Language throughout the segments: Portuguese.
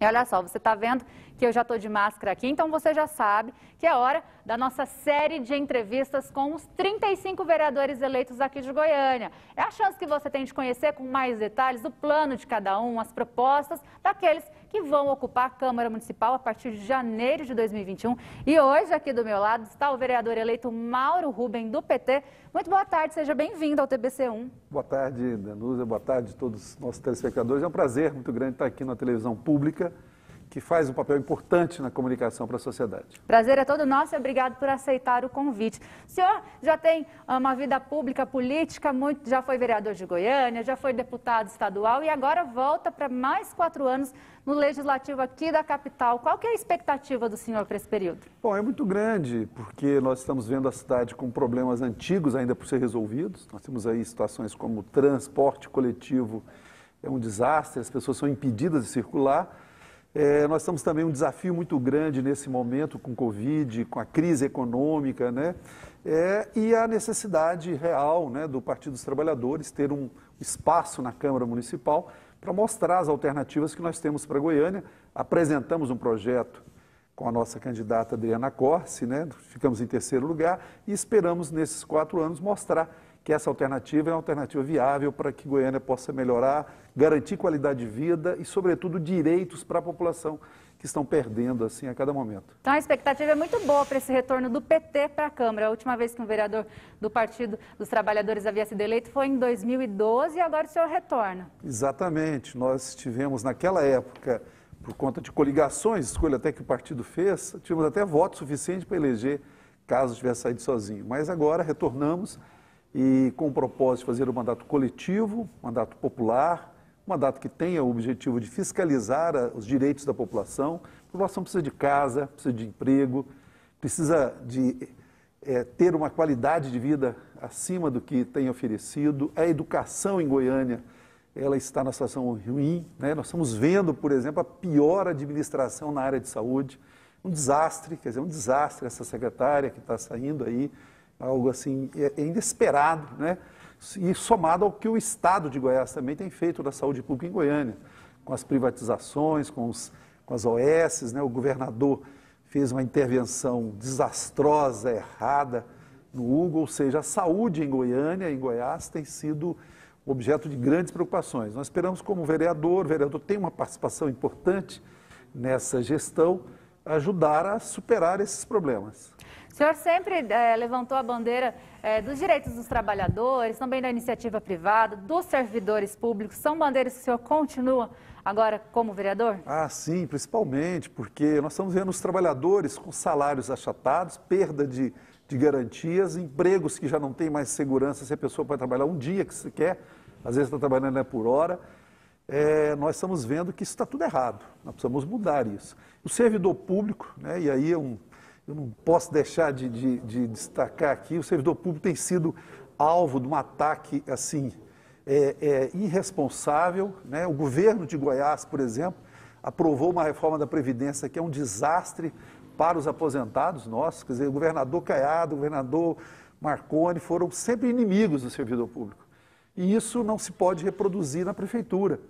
E olha só, você está vendo que eu já estou de máscara aqui, então você já sabe que é hora da nossa série de entrevistas com os 35 vereadores eleitos aqui de Goiânia. É a chance que você tem de conhecer com mais detalhes o plano de cada um, as propostas daqueles que vão ocupar a Câmara Municipal a partir de janeiro de 2021. E hoje, aqui do meu lado, está o vereador eleito Mauro Rubem, do PT. Muito boa tarde, seja bem-vindo ao TBC1. Boa tarde, Danusa, boa tarde a todos os nossos telespectadores. É um prazer muito grande estar aqui na televisão pública que faz um papel importante na comunicação para a sociedade. Prazer é todo nosso e obrigado por aceitar o convite. O senhor já tem ah, uma vida pública, política, muito, já foi vereador de Goiânia, já foi deputado estadual e agora volta para mais quatro anos no Legislativo aqui da capital. Qual que é a expectativa do senhor para esse período? Bom, é muito grande, porque nós estamos vendo a cidade com problemas antigos ainda por ser resolvidos. Nós temos aí situações como transporte coletivo é um desastre, as pessoas são impedidas de circular é, nós estamos também um desafio muito grande nesse momento com Covid, com a crise econômica, né? É, e a necessidade real né, do Partido dos Trabalhadores ter um espaço na Câmara Municipal para mostrar as alternativas que nós temos para Goiânia. Apresentamos um projeto com a nossa candidata Adriana Corse, né? ficamos em terceiro lugar e esperamos, nesses quatro anos, mostrar que essa alternativa é uma alternativa viável para que Goiânia possa melhorar, garantir qualidade de vida e, sobretudo, direitos para a população que estão perdendo assim a cada momento. Então a expectativa é muito boa para esse retorno do PT para a Câmara. A última vez que um vereador do Partido dos Trabalhadores havia sido eleito foi em 2012 e agora o senhor retorna. Exatamente. Nós tivemos naquela época, por conta de coligações, escolha até que o partido fez, tivemos até voto suficiente para eleger caso tivesse saído sozinho. Mas agora retornamos e com o propósito de fazer um mandato coletivo, mandato popular, um mandato que tenha o objetivo de fiscalizar os direitos da população. A população precisa de casa, precisa de emprego, precisa de é, ter uma qualidade de vida acima do que tem oferecido. A educação em Goiânia ela está na situação ruim. Né? Nós estamos vendo, por exemplo, a pior administração na área de saúde. Um desastre, quer dizer, um desastre essa secretária que está saindo aí algo assim é, é inesperado, né? E somado ao que o Estado de Goiás também tem feito da saúde pública em Goiânia, com as privatizações, com, os, com as OS, né? O governador fez uma intervenção desastrosa, errada no Hugo, ou seja, a saúde em Goiânia, em Goiás, tem sido objeto de grandes preocupações. Nós esperamos como vereador, o vereador tem uma participação importante nessa gestão, ajudar a superar esses problemas senhor sempre é, levantou a bandeira é, dos direitos dos trabalhadores, também da iniciativa privada, dos servidores públicos. São bandeiras que o senhor continua agora como vereador? Ah, sim, principalmente porque nós estamos vendo os trabalhadores com salários achatados, perda de, de garantias, empregos que já não tem mais segurança se a pessoa pode trabalhar um dia que se quer, às vezes está trabalhando né, por hora. É, nós estamos vendo que isso está tudo errado. Nós precisamos mudar isso. O servidor público, né, e aí é um eu não posso deixar de, de, de, destacar aqui, o servidor público tem sido alvo de um ataque assim é, é, irresponsável. Né? O governo de Goiás, por exemplo, aprovou uma reforma da Previdência que é um desastre para os aposentados nossos. Quer dizer, o governador Caiado, o governador Marconi foram sempre inimigos do servidor público. E isso não se pode reproduzir na prefeitura.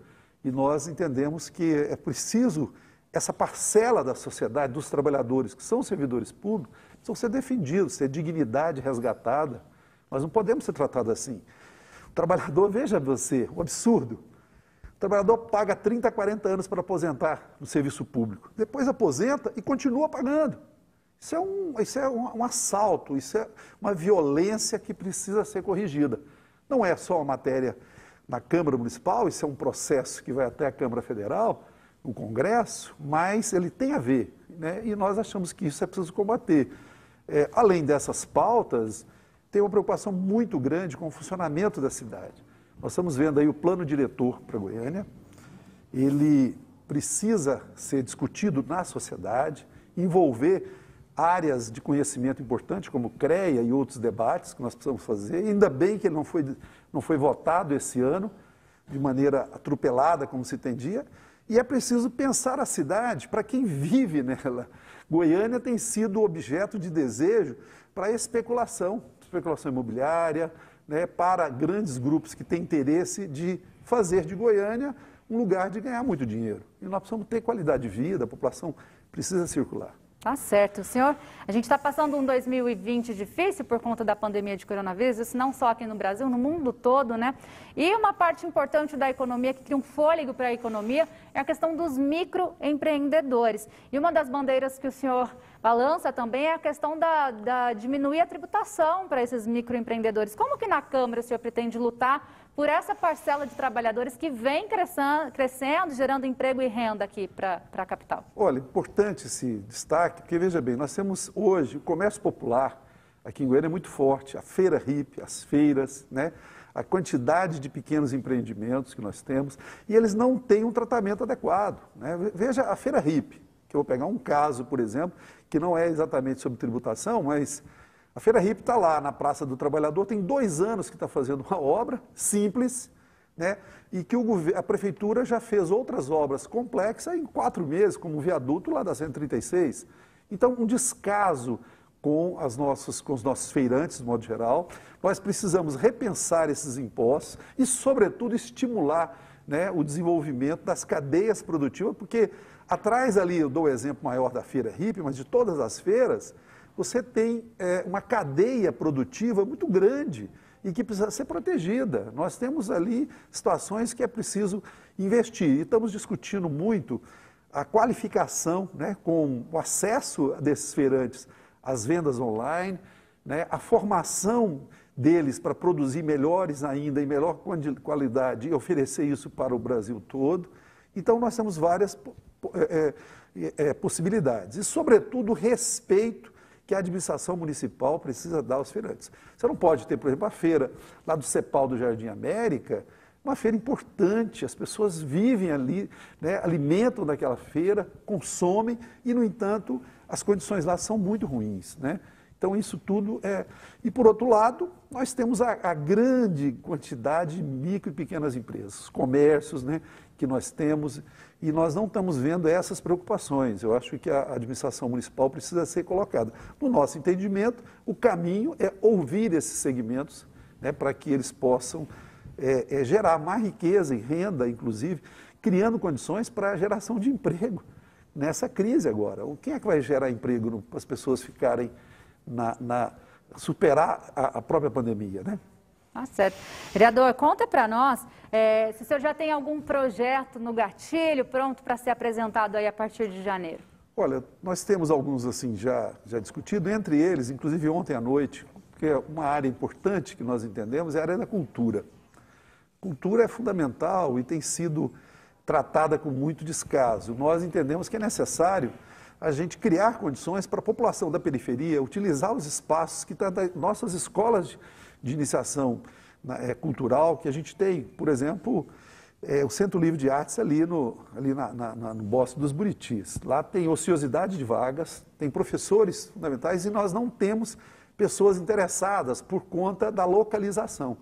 E nós entendemos que é preciso essa parcela da sociedade, dos trabalhadores que são servidores públicos, precisam ser defendidos, ser dignidade resgatada. Mas não podemos ser tratados assim. O trabalhador, veja você, um absurdo. O trabalhador paga 30, 40 anos para aposentar no serviço público. Depois aposenta e continua pagando. Isso é um, isso é um, um assalto, isso é uma violência que precisa ser corrigida. Não é só uma matéria na Câmara Municipal, isso é um processo que vai até a Câmara Federal, o Congresso, mas ele tem a ver, né? e nós achamos que isso é preciso combater. É, além dessas pautas, tem uma preocupação muito grande com o funcionamento da cidade. Nós estamos vendo aí o plano diretor para Goiânia, ele precisa ser discutido na sociedade, envolver áreas de conhecimento importante, como CREA e outros debates que nós precisamos fazer. Ainda bem que ele não foi, não foi votado esse ano, de maneira atropelada, como se tendia, e é preciso pensar a cidade para quem vive nela. Goiânia tem sido objeto de desejo para especulação, especulação imobiliária, né, para grandes grupos que têm interesse de fazer de Goiânia um lugar de ganhar muito dinheiro. E nós precisamos ter qualidade de vida, a população precisa circular. Tá certo, senhor. A gente está passando um 2020 difícil por conta da pandemia de coronavírus, isso não só aqui no Brasil, no mundo todo, né? E uma parte importante da economia, que cria um fôlego para a economia, é a questão dos microempreendedores. E uma das bandeiras que o senhor balança também é a questão da, da diminuir a tributação para esses microempreendedores. Como que na Câmara o senhor pretende lutar por essa parcela de trabalhadores que vem crescendo, crescendo gerando emprego e renda aqui para a capital? Olha, importante esse destaque, porque veja bem, nós temos hoje o comércio popular aqui em Goiânia é muito forte, a feira RIP, as feiras, né? a quantidade de pequenos empreendimentos que nós temos, e eles não têm um tratamento adequado. Né? Veja a feira RIP, que eu vou pegar um caso, por exemplo, que não é exatamente sobre tributação, mas a Feira Hip está lá na Praça do Trabalhador, tem dois anos que está fazendo uma obra simples, né? e que o, a prefeitura já fez outras obras complexas em quatro meses, como o viaduto lá da 136. Então, um descaso com, as nossas, com os nossos feirantes, de modo geral. Nós precisamos repensar esses impostos e, sobretudo, estimular né, o desenvolvimento das cadeias produtivas, porque atrás ali, eu dou o exemplo maior da feira hippie, mas de todas as feiras, você tem é, uma cadeia produtiva muito grande e que precisa ser protegida. Nós temos ali situações que é preciso investir. E estamos discutindo muito a qualificação, né, com o acesso desses feirantes às vendas online, né, a formação deles para produzir melhores ainda, em melhor qualidade e oferecer isso para o Brasil todo. Então, nós temos várias é, é, é, possibilidades. E, sobretudo, respeito que a administração municipal precisa dar aos feirantes. Você não pode ter, por exemplo, a feira lá do Cepal do Jardim América, uma feira importante, as pessoas vivem ali, né, alimentam daquela feira, consomem e, no entanto, as condições lá são muito ruins, né? Então, isso tudo é. E, por outro lado, nós temos a, a grande quantidade de micro e pequenas empresas, comércios né, que nós temos, e nós não estamos vendo essas preocupações. Eu acho que a administração municipal precisa ser colocada. No nosso entendimento, o caminho é ouvir esses segmentos né, para que eles possam é, é, gerar mais riqueza e renda, inclusive, criando condições para a geração de emprego nessa crise agora. Quem é que vai gerar emprego para as pessoas ficarem na, na superar a, a, própria pandemia, né? Tá certo. Vereador, conta para nós é, se o senhor já tem algum projeto no gatilho pronto para ser apresentado aí a partir de janeiro. Olha, nós temos alguns assim já, já discutido, entre eles, inclusive ontem à noite, porque uma área importante que nós entendemos é a área da cultura. Cultura é fundamental e tem sido tratada com muito descaso. Nós entendemos que é necessário a gente criar condições para a população da periferia utilizar os espaços que estão tá, das nossas escolas de, de iniciação é, cultural que a gente tem. Por exemplo, é, o Centro Livre de Artes ali no, ali na, na, na, no Bosque dos Buritis. Lá tem ociosidade de vagas, tem professores fundamentais e nós não temos pessoas interessadas por conta da localização.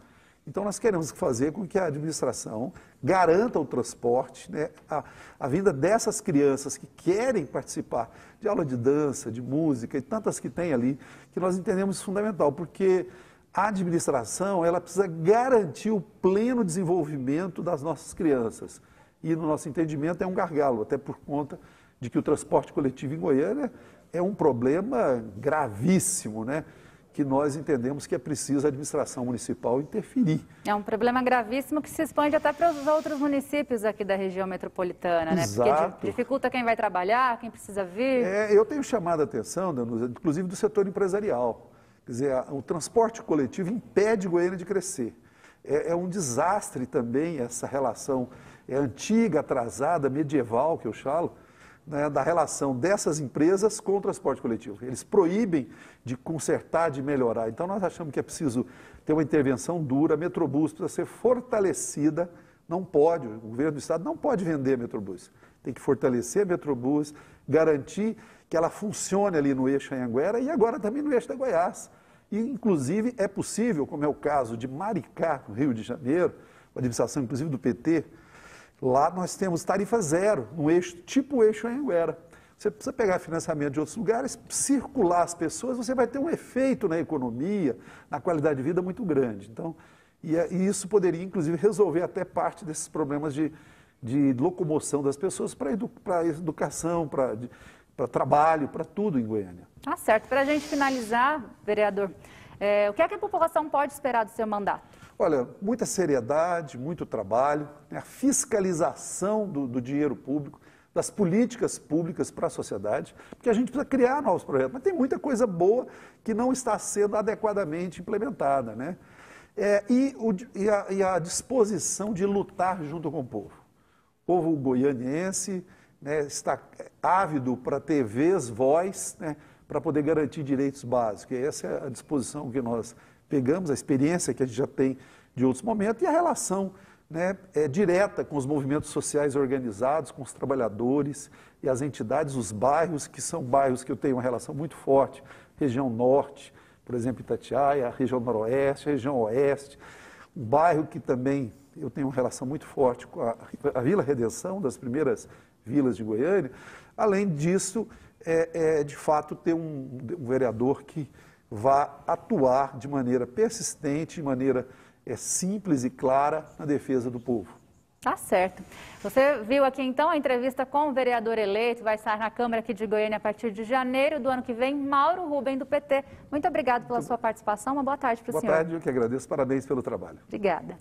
Então, nós queremos fazer com que a administração garanta o transporte, né, a, a, vinda dessas crianças que querem participar de aula de dança, de música e tantas que tem ali, que nós entendemos fundamental, porque a administração ela precisa garantir o pleno desenvolvimento das nossas crianças. E, no nosso entendimento, é um gargalo, até por conta de que o transporte coletivo em Goiânia é um problema gravíssimo, né? que nós entendemos que é preciso a administração municipal interferir. É um problema gravíssimo que se expande até para os outros municípios aqui da região metropolitana, Exato. né? Porque dificulta quem vai trabalhar, quem precisa vir. É, eu tenho chamado a atenção, Danusa, inclusive do setor empresarial. Quer dizer, o transporte coletivo impede Goiânia de crescer. É, é um desastre também essa relação é antiga, atrasada, medieval, que eu chamo né, da relação dessas empresas com o transporte coletivo. Eles proíbem de consertar, de melhorar. Então, nós achamos que é preciso ter uma intervenção dura. A Metrobus precisa ser fortalecida. Não pode, o governo do Estado não pode vender a Metrobus. Tem que fortalecer a Metrobus, garantir que ela funcione ali no eixo Anhanguera e agora também no eixo da Goiás. E, inclusive, é possível, como é o caso de Maricá, no Rio de Janeiro, a administração, inclusive, do PT, Lá nós temos tarifa zero, um eixo, tipo o eixo Anguera. Você precisa pegar financiamento de outros lugares, circular as pessoas, você vai ter um efeito na economia, na qualidade de vida muito grande. Então, e, é, e isso poderia, inclusive, resolver até parte desses problemas de, de locomoção das pessoas para edu, educação, para trabalho, para tudo em Goiânia. Tá certo. Para a gente finalizar, vereador, é, o que, é que a população pode esperar do seu mandato? Olha, muita seriedade, muito trabalho, né? a fiscalização do, do dinheiro público, das políticas públicas para a sociedade, porque a gente precisa criar novos projetos, mas tem muita coisa boa que não está sendo adequadamente implementada, né? É, e, o, e, a, e, a, disposição de lutar junto com o povo. O povo goianiense né, está ávido para ter vez, voz, né, para poder garantir direitos básicos. E essa é a disposição que nós pegamos a experiência que a gente já tem de outros momentos e a relação né, é, direta com os movimentos sociais organizados, com os trabalhadores e as entidades, os bairros, que são bairros que eu tenho uma relação muito forte, região norte, por exemplo, Itatiaia, região noroeste, região oeste, um bairro que também eu tenho uma relação muito forte com a, a Vila Redenção, das primeiras vilas de Goiânia. Além disso, é, é de fato ter um, um vereador que vá atuar de maneira persistente, de maneira é, simples e clara na defesa do povo. Tá certo. Você viu aqui então a entrevista com o vereador eleito, vai estar na Câmara aqui de Goiânia a partir de janeiro do ano que vem, Mauro Rubem, do PT. Muito obrigado pela Muito... sua participação, uma boa tarde para o senhor. Boa tarde, eu que agradeço, parabéns pelo trabalho. Obrigada.